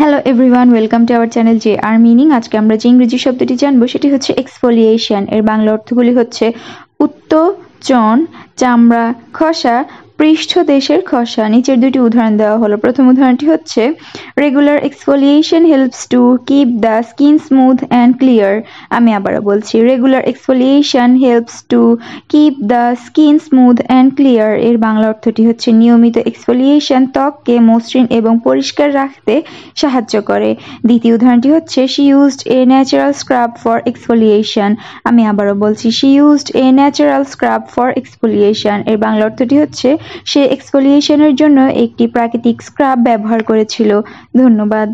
hello everyone welcome to our channel J R meaning আজকে আমরা যে ইংরেজি শব্দটি জানবো সেটি হচ্ছে এক্সফোলিয়েশন এর বাংলা অর্থগুলি হচ্ছে উত্তোচন চামড়া খসা পৃষ্ঠ দেশের খসা নিচের দুটি উদাহরণ দেওয়া হলো প্রথম উদাহরণটি হচ্ছে regular exfoliation helps to keep the skin smooth and clear আমি আবারও বলছি regular exfoliation helps to keep the skin smooth and clear এর বাংলা অর্থটি হচ্ছে নিয়মিত এক্সফোলিয়েশন ত্বককে মসৃণ এবং পরিষ্কার রাখতে সাহায্য করে দ্বিতীয় উদাহরণটি হচ্ছে she used a natural scrub for exfoliation আমি আবারও বলছি she used a natural scrub for exfoliation এর বাংলা অর্থটি হচ্ছে সে এক্সফোলিয়েশনের জন্য একটি প্রাকৃতিক স্ক্রাব ব্যবহার করেছিল ধন্যবাদ